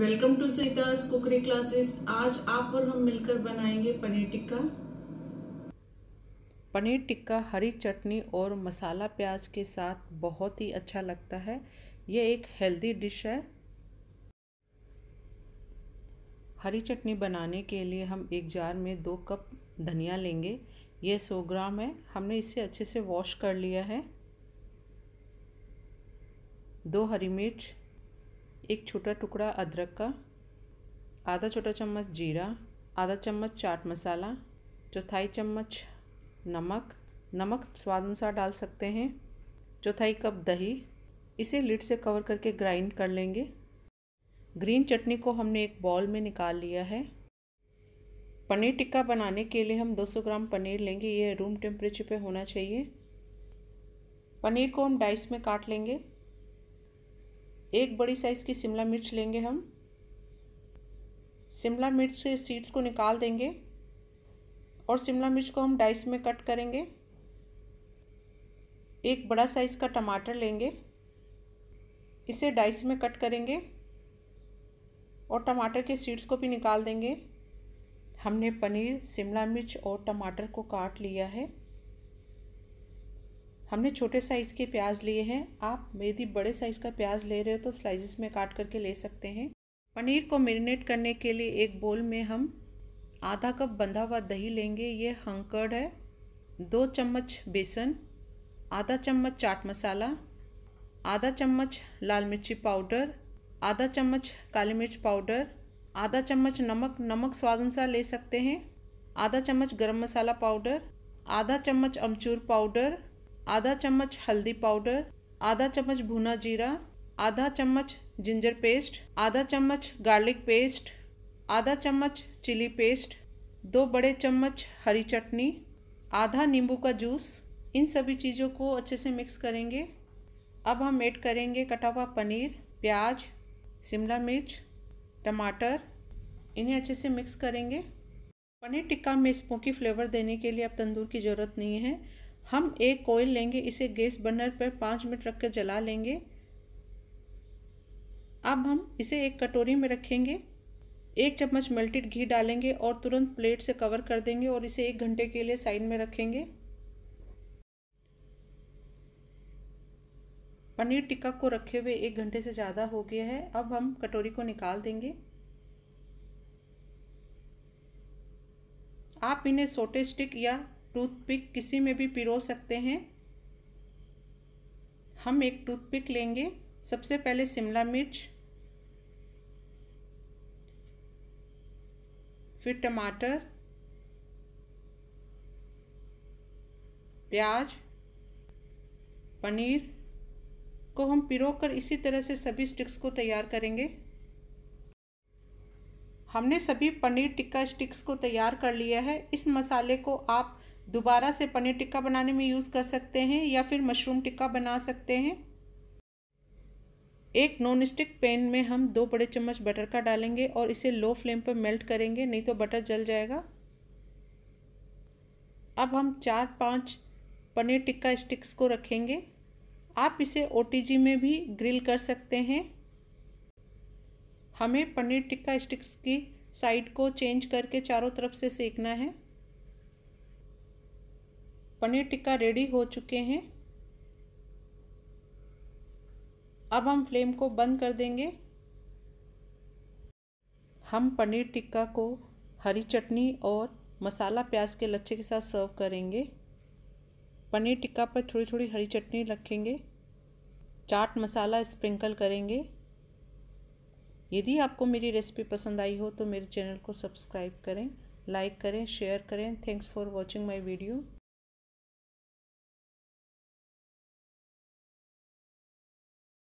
welcome to Sita's cookery classes आज आप और हम मिलकर बनाएंगे पनीर टिक्का पनीर टिक्का हरी चटनी और मसाला प्याज के साथ बहुत ही अच्छा लगता है ये एक हेल्दी डिश है हरी चटनी बनाने के लिए हम एक जार में दो कप धनिया लेंगे ये सौ ग्राम है हमने इसे अच्छे से वॉश कर लिया है दो हरी मिर्च एक छोटा टुकड़ा अदरक का आधा छोटा चम्मच जीरा आधा चम्मच चाट मसाला चौथाई चम्मच नमक नमक स्वाद अनुसार डाल सकते हैं चौथाई कप दही इसे लिड से कवर करके ग्राइंड कर लेंगे ग्रीन चटनी को हमने एक बॉल में निकाल लिया है पनीर टिक्का बनाने के लिए हम 200 ग्राम पनीर लेंगे ये रूम टेम्परेचर पे होना चाहिए पनीर को हम डाइस में काट लेंगे एक बड़ी साइज़ की शिमला मिर्च लेंगे हम शिमला मिर्च से सीड्स को निकाल देंगे और शिमला मिर्च को हम डाइस में कट करेंगे एक बड़ा साइज़ का टमाटर लेंगे इसे डाइस में कट करेंगे और टमाटर के सीड्स को भी निकाल देंगे हमने पनीर शिमला मिर्च और टमाटर को काट लिया है हमने छोटे साइज़ के प्याज लिए हैं आप यदि बड़े साइज़ का प्याज ले रहे हो तो स्लाइसिस में काट करके ले सकते हैं पनीर को मेरीनेट करने के लिए एक बोल में हम आधा कप बंधा हुआ दही लेंगे ये हंकड़ है दो चम्मच बेसन आधा चम्मच चाट मसाला आधा चम्मच लाल मिर्ची पाउडर आधा चम्मच काली मिर्च पाउडर आधा चम्मच नमक नमक स्वाद अनुसार ले सकते हैं आधा चम्मच गरम मसाला पाउडर आधा चम्मच अमचूर पाउडर आधा चम्मच हल्दी पाउडर आधा चम्मच भुना जीरा आधा चम्मच जिंजर पेस्ट आधा चम्मच गार्लिक पेस्ट आधा चम्मच चिली पेस्ट दो बड़े चम्मच हरी चटनी आधा नींबू का जूस इन सभी चीज़ों को अच्छे से मिक्स करेंगे अब हम ऐड करेंगे कटा हुआ पनीर प्याज शिमला मिर्च टमाटर इन्हें अच्छे से मिक्स करेंगे पनीर टिक्का में स्मोकी फ्लेवर देने के लिए अब तंदूर की ज़रूरत नहीं है हम एक कोयल लेंगे इसे गैस बर्नर पर पाँच मिनट रख कर जला लेंगे अब हम इसे एक कटोरी में रखेंगे एक चम्मच मेल्टेड घी डालेंगे और तुरंत प्लेट से कवर कर देंगे और इसे एक घंटे के लिए साइड में रखेंगे पनीर टिक्का को रखे हुए एक घंटे से ज़्यादा हो गया है अब हम कटोरी को निकाल देंगे आप इन्हें सोटे स्टिक या टूथपिक किसी में भी पिरो सकते हैं हम एक टूथपिक लेंगे सबसे पहले शिमला मिर्च फिर टमाटर प्याज पनीर को हम पिरो कर इसी तरह से सभी स्टिक्स को तैयार करेंगे हमने सभी पनीर टिक्का स्टिक्स को तैयार कर लिया है इस मसाले को आप दोबारा से पनीर टिक्का बनाने में यूज़ कर सकते हैं या फिर मशरूम टिक्का बना सकते हैं एक नॉन स्टिक पैन में हम दो बड़े चम्मच बटर का डालेंगे और इसे लो फ्लेम पर मेल्ट करेंगे नहीं तो बटर जल जाएगा अब हम चार पांच पनीर टिक्का स्टिक्स को रखेंगे आप इसे ओ में भी ग्रिल कर सकते हैं हमें पनीर टिक्का स्टिक्स की साइड को चेंज करके चारों तरफ से सेकना है पनीर टिक्का रेडी हो चुके हैं अब हम फ्लेम को बंद कर देंगे हम पनीर टिक्का को हरी चटनी और मसाला प्याज के लच्छे के साथ सर्व करेंगे पनीर टिक्का पर थोड़ी थोड़ी हरी चटनी रखेंगे चाट मसाला स्प्रिंकल करेंगे यदि आपको मेरी रेसिपी पसंद आई हो तो मेरे चैनल को सब्सक्राइब करें लाइक करें शेयर करें thanks for watching my video